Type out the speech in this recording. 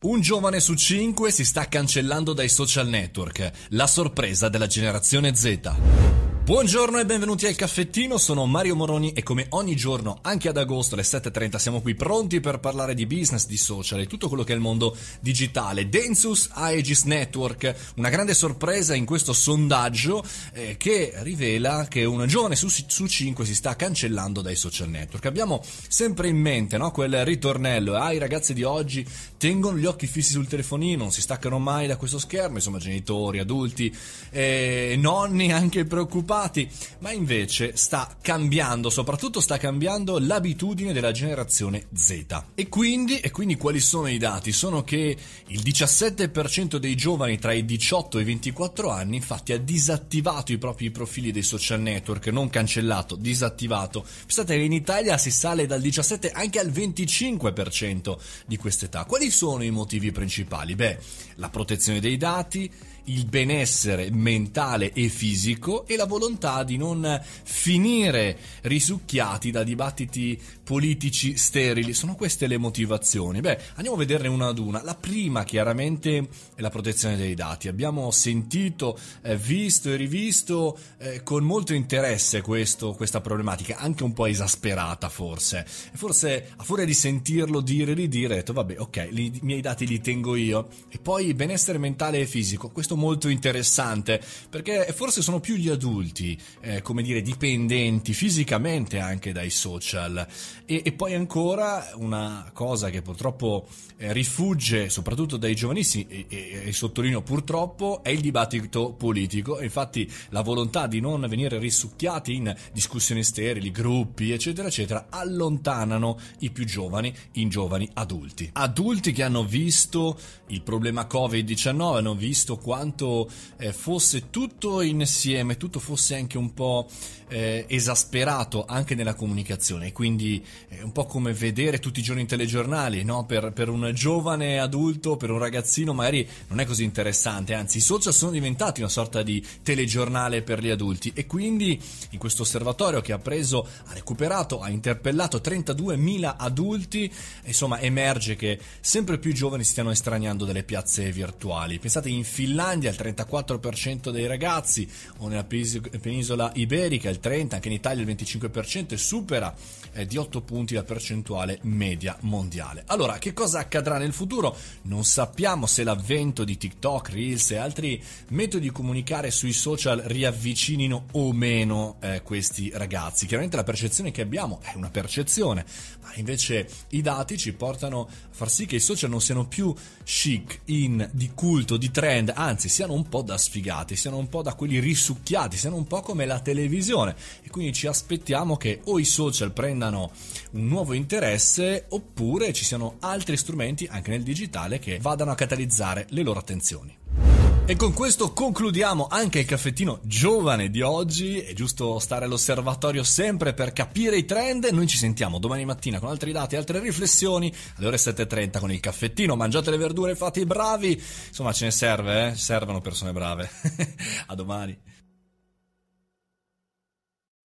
Un giovane su cinque si sta cancellando dai social network, la sorpresa della generazione Z. Buongiorno e benvenuti al caffettino, sono Mario Moroni e come ogni giorno, anche ad agosto alle 7.30, siamo qui pronti per parlare di business, di social e tutto quello che è il mondo digitale. Densus Aegis Network, una grande sorpresa in questo sondaggio eh, che rivela che un giovane su, su 5 si sta cancellando dai social network. Abbiamo sempre in mente no, quel ritornello, ah i ragazzi di oggi tengono gli occhi fissi sul telefonino, non si staccano mai da questo schermo, insomma genitori, adulti, eh, nonni anche preoccupati abituati, ma invece sta cambiando, soprattutto sta cambiando l'abitudine della generazione Z. E quindi, e quindi quali sono i dati? Sono che il 17% dei giovani tra i 18 e i 24 anni infatti ha disattivato i propri profili dei social network, non cancellato, disattivato. Pensate che in Italia si sale dal 17 anche al 25% di quest'età. Quali sono i motivi principali? Beh, la protezione dei dati, il benessere mentale e fisico e la volontà di non finire risucchiati da dibattiti politici sterili. Sono queste le motivazioni. Beh, andiamo a vederne una ad una. La prima chiaramente è la protezione dei dati. Abbiamo sentito, eh, visto e rivisto eh, con molto interesse questo, questa problematica, anche un po' esasperata forse. forse a furia di sentirlo dire e ridire, ho detto vabbè, ok, li, i miei dati li tengo io. E poi benessere mentale e fisico, questo molto interessante perché forse sono più gli adulti, eh, come dire, dipendenti fisicamente anche dai social. E, e poi ancora una cosa che purtroppo eh, rifugge soprattutto dai giovanissimi, e, e, e sottolineo purtroppo, è il dibattito politico. Infatti la volontà di non venire risucchiati in discussioni sterili, gruppi, eccetera, eccetera, allontanano i più giovani in giovani adulti. Adulti che hanno visto il problema Covid-19, hanno visto quanto quanto eh, fosse tutto insieme, tutto fosse anche un po' eh, esasperato anche nella comunicazione, quindi è eh, un po' come vedere tutti i giorni in telegiornali, no? per, per, un giovane adulto, per un ragazzino magari non è così interessante, anzi i social sono diventati una sorta di telegiornale per gli adulti e quindi in questo osservatorio che ha preso, ha recuperato, ha interpellato 32.000 adulti, insomma emerge che sempre più giovani si stiano estraniando dalle piazze virtuali. Pensate in Finlandia Finlandia il 34% dei ragazzi o nella penisola iberica il 30%, anche in Italia il 25% e supera eh, di 8 punti la percentuale media mondiale. Allora, che cosa accadrà nel futuro? Non sappiamo se l'avvento di TikTok, Reels e altri metodi di comunicare sui social riavvicinino o meno eh, questi ragazzi. Chiaramente la percezione che abbiamo è una percezione, ma invece i dati ci portano a far sì che i social non siano più chic, in, di culto, di trend, anzi anzi siano un po' da sfigati, siano un po' da quelli risucchiati, siano un po' come la televisione e quindi ci aspettiamo che o i social prendano un nuovo interesse oppure ci siano altri strumenti anche nel digitale che vadano a catalizzare le loro attenzioni. E con questo concludiamo anche il caffettino giovane di oggi. È giusto stare all'osservatorio sempre per capire i trend. Noi ci sentiamo domani mattina con altri dati e altre riflessioni alle ore 7.30 con il caffettino. Mangiate le verdure, fate i bravi. Insomma, ce ne serve, eh? Servono persone brave. A domani.